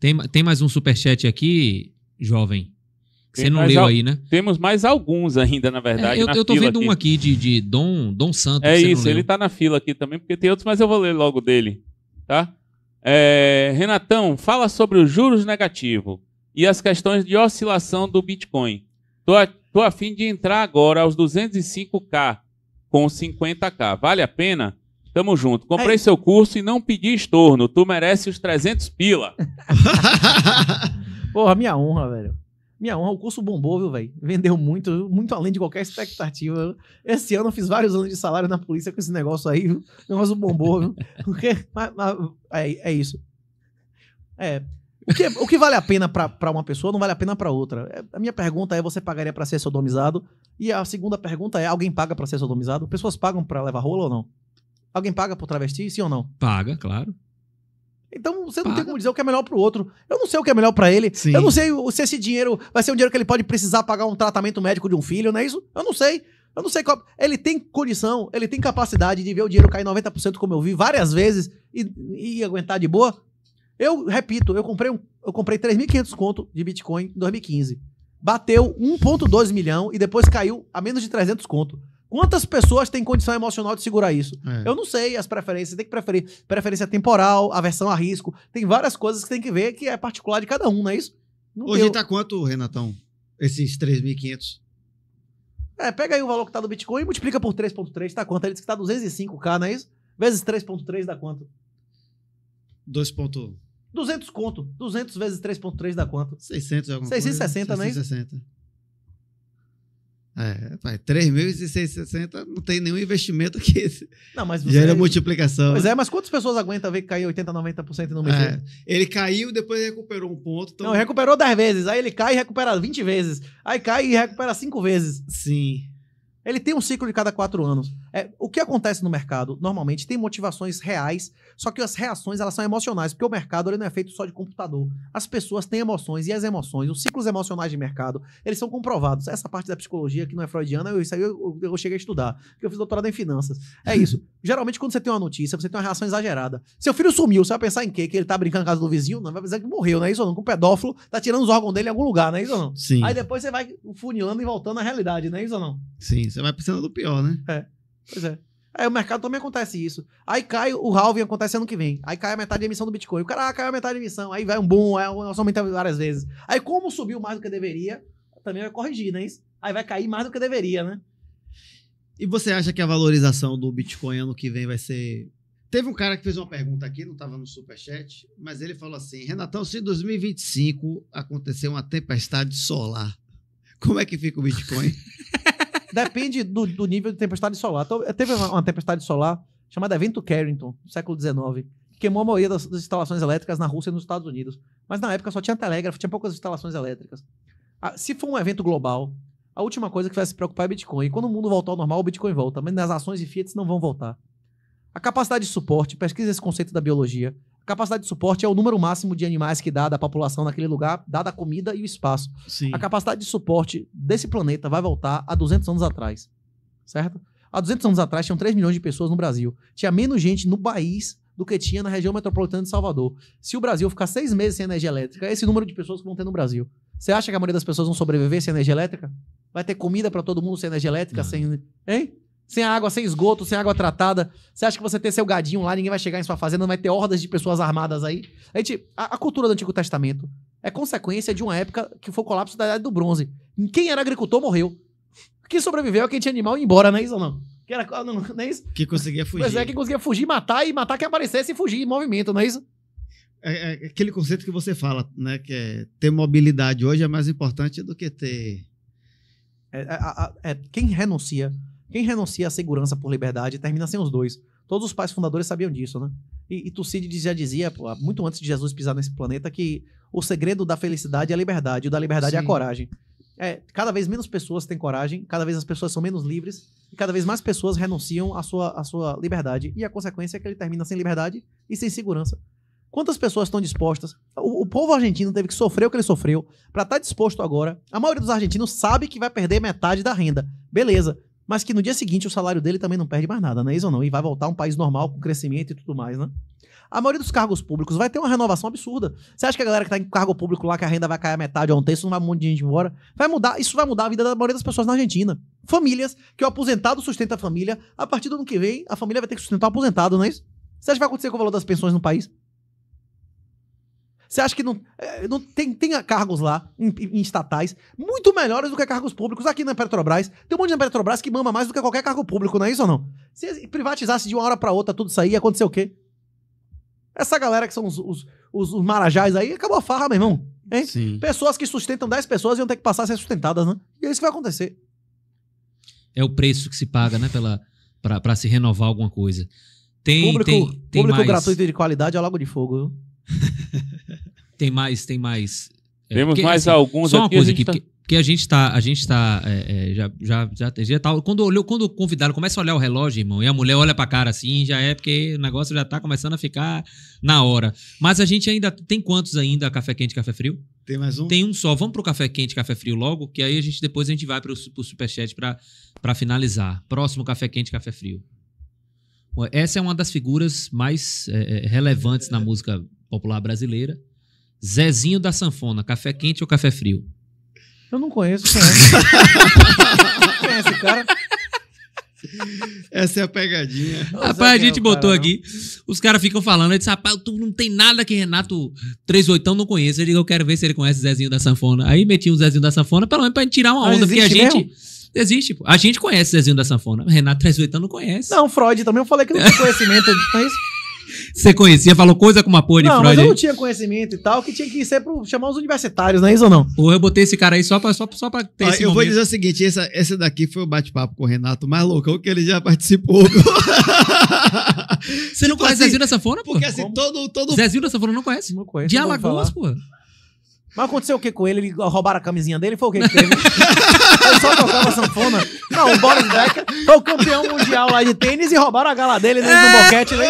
Tem, tem mais um superchat aqui, jovem? Tem Você não leu al... aí, né? Temos mais alguns ainda, na verdade. É, eu, na eu tô vendo aqui. um aqui de, de Dom, Dom Santos. É isso, ele tá na fila aqui também, porque tem outros, mas eu vou ler logo dele, tá? É, Renatão, fala sobre os juros negativos e as questões de oscilação do Bitcoin. Tô, a, tô a fim de entrar agora aos 205k com 50k. Vale a pena? Tamo junto. Comprei é seu curso e não pedi estorno. Tu merece os 300 pila. Porra, minha honra, velho. Minha honra, o curso bombou, viu, velho? Vendeu muito, muito além de qualquer expectativa. Esse ano eu fiz vários anos de salário na polícia com esse negócio aí, viu? O negócio bombou, viu? Porque, mas, mas, é, é isso. É. O que, o que vale a pena para uma pessoa não vale a pena para outra. É, a minha pergunta é: você pagaria para ser sodomizado? E a segunda pergunta é: alguém paga para ser sodomizado? Pessoas pagam para levar rola ou não? Alguém paga por travesti, sim ou não? Paga, claro. Então você não tem como dizer o que é melhor pro outro. Eu não sei o que é melhor para ele. Sim. Eu não sei se esse dinheiro vai ser um dinheiro que ele pode precisar pagar um tratamento médico de um filho, não é isso? Eu não sei. Eu não sei qual. Ele tem condição, ele tem capacidade de ver o dinheiro cair 90%, como eu vi várias vezes, e, e aguentar de boa. Eu repito, eu comprei, um, eu comprei 3.500 conto de Bitcoin em 2015. Bateu 1,2 milhão e depois caiu a menos de 300 conto. Quantas pessoas têm condição emocional de segurar isso? É. Eu não sei as preferências, tem que preferir preferência temporal, aversão a risco, tem várias coisas que tem que ver que é particular de cada um, não é isso? Não Hoje deu. tá quanto, Renatão? Esses 3.500? É, pega aí o valor que tá do Bitcoin e multiplica por 3.3, tá quanto? Ele disse que tá 205k, não é isso? Vezes 3.3 dá quanto? 2. 200 conto. 200 vezes 3.3 dá quanto? 600 é alguma 660, coisa. 660, né? 660. É, 3.660 não tem nenhum investimento que não, mas você... gera multiplicação. Pois né? é, mas quantas pessoas aguentam ver que caiu 80%, 90% no não é, mexeu? É, ele caiu, depois recuperou um ponto. Então... Não, recuperou 10 vezes, aí ele cai e recupera 20 vezes, aí cai e recupera 5 vezes. Sim. Ele tem um ciclo de cada 4 anos. É, o que acontece no mercado normalmente tem motivações reais, só que as reações elas são emocionais, porque o mercado ele não é feito só de computador. As pessoas têm emoções e as emoções, os ciclos emocionais de mercado, eles são comprovados. Essa parte da psicologia que não é freudiana, eu, isso aí eu, eu, cheguei a estudar, porque eu fiz doutorado em finanças. É isso. Geralmente, quando você tem uma notícia, você tem uma reação exagerada. Seu filho sumiu, você vai pensar em quê? Que ele tá brincando na casa do vizinho? Não, vai pensar que morreu, não é isso ou não? Que o pedófilo tá tirando os órgãos dele em algum lugar, não é isso ou não? Sim. Aí depois você vai funilando e voltando à realidade, não é isso ou não? Sim, você vai pensando do pior, né? É. Pois é. Aí o mercado também acontece isso. Aí cai o halving, acontece ano que vem. Aí cai a metade da emissão do Bitcoin. O cara ah, cai a metade da emissão. Aí vai um boom, aí é o nosso aumenta várias vezes. Aí como subiu mais do que deveria, também vai corrigir, né? Isso? Aí vai cair mais do que deveria, né? E você acha que a valorização do Bitcoin ano que vem vai ser... Teve um cara que fez uma pergunta aqui, não estava no superchat, mas ele falou assim, Renatão, se em 2025 acontecer uma tempestade solar, como é que fica o Bitcoin? Depende do, do nível de tempestade solar. Então, teve uma, uma, tempestade solar chamada Evento Carrington, no século XIX, que queimou a maioria das, das, instalações elétricas na Rússia e nos Estados Unidos. Mas na época só tinha telégrafo, tinha poucas instalações elétricas. Ah, se for um evento global, a última coisa que vai se preocupar é Bitcoin. E quando o mundo voltar ao normal, o Bitcoin volta. Mas as ações e Fiat não vão voltar. A capacidade de suporte, pesquisa esse conceito da biologia. Capacidade de suporte é o número máximo de animais que dá da população naquele lugar, dada a comida e o espaço. Sim. A capacidade de suporte desse planeta vai voltar a 200 anos atrás, certo? Há 200 anos atrás tinham 3 milhões de pessoas no Brasil. Tinha menos gente no país do que tinha na região metropolitana de Salvador. Se o Brasil ficar seis meses sem energia elétrica, é esse número de pessoas que vão ter no Brasil. Você acha que a maioria das pessoas vão sobreviver sem energia elétrica? Vai ter comida para todo mundo sem energia elétrica? Não. Sem... Hein? Sem água, sem esgoto, sem água tratada. Você acha que você ter seu gadinho lá, ninguém vai chegar em sua fazenda, não vai ter hordas de pessoas armadas aí? A, gente, a, a cultura do Antigo Testamento é consequência de uma época que foi o colapso da Idade do Bronze. Quem era agricultor morreu. Quem sobreviveu é quem tinha animal e embora, não é isso ou não? Que era, ah, não, não, é isso? Que conseguia fugir. Pois é, que conseguia fugir, matar e matar quem aparecesse e fugir em movimento, não é isso? É, é, é aquele conceito que você fala, né? Que é ter mobilidade hoje é mais importante do que ter. É, é, é quem renuncia quem renuncia à segurança por liberdade termina sem os dois. Todos os pais fundadores sabiam disso, né? E, e Tucídides já dizia, muito antes de Jesus pisar nesse planeta, que o segredo da felicidade é a liberdade, e o da liberdade Sim. é a coragem. É, cada vez menos pessoas têm coragem, cada vez as pessoas são menos livres, e cada vez mais pessoas renunciam à sua, à sua liberdade. E a consequência é que ele termina sem liberdade e sem segurança. Quantas pessoas estão dispostas? O, o povo argentino teve que sofrer o que ele sofreu para estar tá disposto agora. A maioria dos argentinos sabe que vai perder metade da renda. Beleza mas que no dia seguinte o salário dele também não perde mais nada, não é isso ou não? E vai voltar a um país normal, com crescimento e tudo mais, né? A maioria dos cargos públicos vai ter uma renovação absurda. Você acha que a galera que tá em cargo público lá, que a renda vai cair a metade ou um terço, não vai um monte de gente embora? Vai mudar, isso vai mudar a vida da maioria das pessoas na Argentina. Famílias, que o aposentado sustenta a família, a partir do ano que vem, a família vai ter que sustentar o aposentado, não é isso? Você acha que vai acontecer com o valor das pensões no país? Você acha que não, é, não tem, tem cargos lá, em, em, estatais, muito melhores do que cargos públicos. Aqui na Petrobras, tem um monte na Petrobras que mama mais do que qualquer cargo público, não é isso ou não? Se privatizasse de uma hora para outra tudo isso aí, ia acontecer o quê? Essa galera que são os, os, os, os marajás aí, acabou a farra, meu irmão. Hein? Sim. Pessoas que sustentam 10 pessoas iam ter que passar a ser sustentadas, né? E é isso que vai acontecer. É o preço que se paga, né, pela para se renovar alguma coisa. Tem, público, tem, tem público mais... gratuito de qualidade é logo de fogo. Viu? Tem mais, tem mais. É, Temos porque, mais assim, alguns só uma aqui, coisa a aqui, tá... porque, porque, a gente está, a gente tá, é, é, já, já, já, já tá, quando olhou, quando o convidado começa a olhar o relógio, irmão, e a mulher olha para cara assim, já é porque o negócio já está começando a ficar na hora. Mas a gente ainda tem quantos ainda café quente, café frio? Tem mais um? Tem um só. Vamos pro café quente, café frio logo, que aí a gente depois a gente vai pro, pro superchat para finalizar. Próximo café quente, café frio. Essa é uma das figuras mais é, é relevantes na é. música popular brasileira. Zezinho da Sanfona, café quente ou café frio? Eu não conheço, conheço. conhece o cara? Essa é a pegadinha. Rapaz, a é gente botou cara, aqui. Não. Os caras ficam falando. Eu disse, rapaz, tu não tem nada que Renato 38 não conheça. Ele digo, eu quero ver se ele conhece o Zezinho da Sanfona. Aí meti um Zezinho da Sanfona, pelo menos pra gente tirar uma onda, porque a gente. Mesmo? Existe, pô. A gente conhece o Zezinho da Sanfona. O Renato 38 não conhece. Não, Freud também. Eu falei que não tem conhecimento disso. Você conhecia, falou coisa com uma porra de não, Freud. Mas eu não tinha conhecimento e tal, que tinha que ser pro, chamar os universitários, não é isso ou não? Porra, eu botei esse cara aí só pra, só, só pra ter ah, Eu momento. vou dizer o seguinte: essa, esse daqui foi o bate-papo com o Renato mais loucão que ele já participou. Você não tipo conhece assim, Zezinho da Safona, pô? Porque assim, todo, todo. Zezinho da Safona não conhece? Não conhece. De Alagoas, pô. Mas aconteceu o que com ele? Ele roubaram a camisinha dele? Foi o que que teve? ele só tocava sanfona. Não, o Boris Becker foi o campeão mundial lá de tênis e roubaram a gala dele no é. boquete. Né?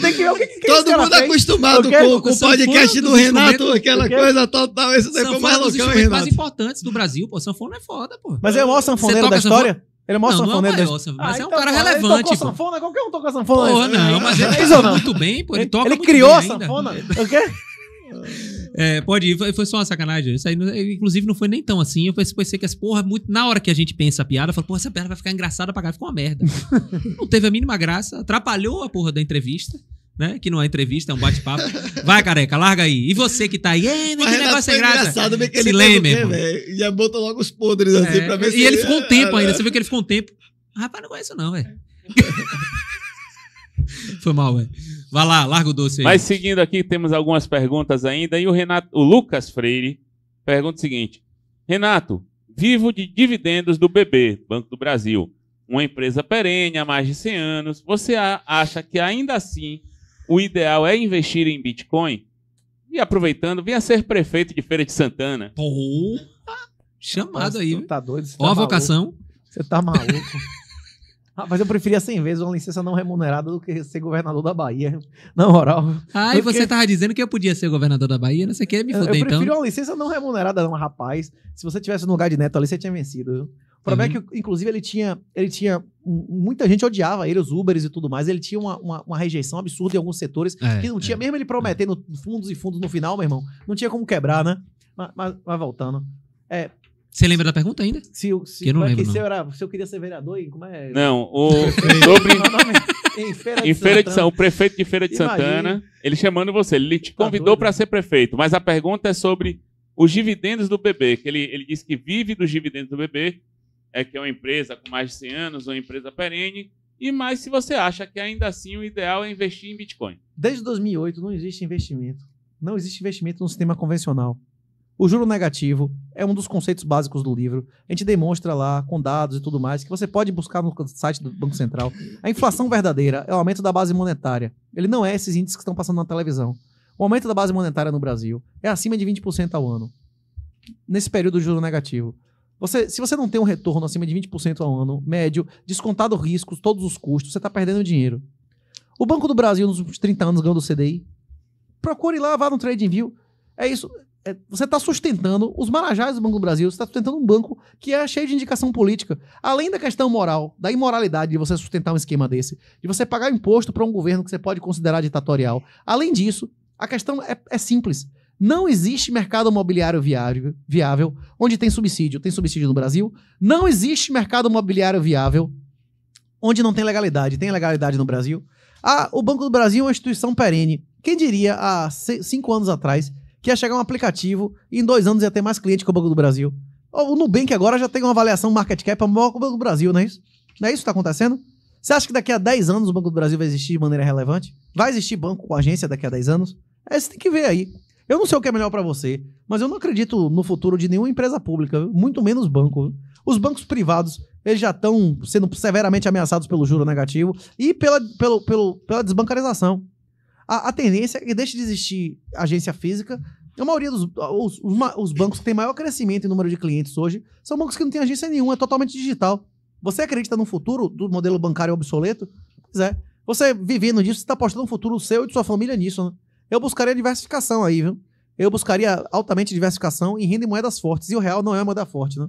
Tem que ver o que, que Todo mundo fez. acostumado com, com o podcast do Renato, aquela coisa total. Esse daí foi é mais louco, Renato. mais importantes do Brasil, pô. Sanfona é foda, pô. Mas é o maior sanfoneiro da história? Ele é não, não é o maior, da... Mas ah, é um então, cara relevante. Ele tocou sanfona? Qualquer um toca sanfona. Pô, não, mas ele toca tá né? muito bem, pô. Ele, ele toca ele criou a sanfona? O quê? É, pode ir, foi, só uma sacanagem. Isso aí, inclusive, não foi nem tão assim. Eu pensei, pensei que as porra, muito, na hora que a gente pensa a piada, eu falo, porra, essa piada vai ficar engraçada pra cá, ficou uma merda. não teve a mínima graça, atrapalhou a porra da entrevista. Né? Que não é entrevista, é um bate-papo. Vai, careca, larga aí. E você que tá aí, é, negócio é graça. Engraçado, bem que ele Se lê, já E logo os podres assim é, pra ver e se. E ele ficou um tempo ah, ainda, né? você viu que ele ficou um tempo. Rapaz, não conheço é não, velho. Foi mal, velho. Vai lá, larga o doce aí. Mas seguindo aqui, temos algumas perguntas ainda. E o Renato, o Lucas Freire pergunta o seguinte: Renato, vivo de dividendos do BB, Banco do Brasil, uma empresa perene há mais de 100 anos. Você acha que ainda assim o ideal é investir em Bitcoin? E aproveitando, venha ser prefeito de Feira de Santana. Porra! Chamado Nossa, aí. Tá doido, Ó tá a maluco. vocação. Você tá maluco. Ah, mas eu preferia 100 vezes uma licença não remunerada do que ser governador da Bahia. Na moral. Ah, e você tava dizendo que eu podia ser governador da Bahia? Não sei o que, me fudei então. Eu prefiro uma licença não remunerada, não, rapaz. Se você tivesse no lugar de neto ali, você tinha vencido. O problema é uhum. é que, inclusive, ele tinha, ele tinha. Hum, muita gente odiava ele, os Uberes e tudo mais. Ele tinha uma, uma, uma rejeição absurda em alguns setores. É, que não é. tinha, é, mesmo ele prometendo é. fundos e fundos no final, meu irmão, não tinha como quebrar, né? Mas, mas, mas voltando. É, você lembra da pergunta ainda? Se, se, eu não é lembro. Se eu, era, se eu queria ser vereador, como é? Não, o. sobre. em Feira, de, em Feira de Santana. O prefeito de Feira de Santana, ele chamando você, ele te tá convidou tá para ser prefeito, mas a pergunta é sobre os dividendos do bebê, que ele, ele disse que vive dos dividendos do bebê, é que é uma empresa com mais de 100 anos, uma empresa perene, e mais se você acha que ainda assim o ideal é investir em Bitcoin. Desde 2008 não existe investimento. Não existe investimento no sistema convencional. O juro negativo é um dos conceitos básicos do livro. A gente demonstra lá com dados e tudo mais que você pode buscar no site do Banco Central. A inflação verdadeira é o aumento da base monetária. Ele não é esses índices que estão passando na televisão. O aumento da base monetária no Brasil é acima de 20% ao ano. Nesse período de juro negativo. Você, se você não tem um retorno acima de 20% ao ano, médio, descontado riscos, todos os custos, você está perdendo dinheiro. O Banco do Brasil, nos 30 anos, ganhou do CDI. Procure lá, vá no TradingView. É isso é, você está sustentando os marajás do Banco do Brasil, você está sustentando um banco que é cheio de indicação política. Além da questão moral, da imoralidade de você sustentar um esquema desse, de você pagar imposto para um governo que você pode considerar ditatorial. Além disso, a questão é, é simples. Não existe mercado imobiliário viável, viável onde tem subsídio. Tem subsídio no Brasil? Não existe mercado imobiliário viável onde não tem legalidade. Tem legalidade no Brasil? Ah, o Banco do Brasil é uma instituição perene. Quem diria há cinco anos atrás que ia é chegar um aplicativo e em dois anos ia ter mais cliente que o Banco do Brasil. O Nubank agora já tem uma avaliação market cap é maior que o Banco do Brasil, não é isso? Não é isso que está acontecendo? Você acha que daqui a 10 anos o Banco do Brasil vai existir de maneira relevante? Vai existir banco com agência daqui a 10 anos? É, você tem que ver aí. Eu não sei o que é melhor para você, mas eu não acredito no futuro de nenhuma empresa pública, muito menos banco. Os bancos privados, eles já estão sendo severamente ameaçados pelo juro negativo e pela, pelo, pelo, pela desbancarização a, a tendência é que deixe de existir agência física. A maioria dos os, os, os bancos que têm maior crescimento em número de clientes hoje são bancos que não têm agência nenhuma, é totalmente digital. Você acredita no futuro do modelo bancário obsoleto? Pois é. Você vivendo nisso, você está apostando um futuro seu e de sua família nisso. Né? Eu buscaria diversificação aí, viu? Eu buscaria altamente diversificação em renda e moedas fortes. E o real não é uma moeda forte, né?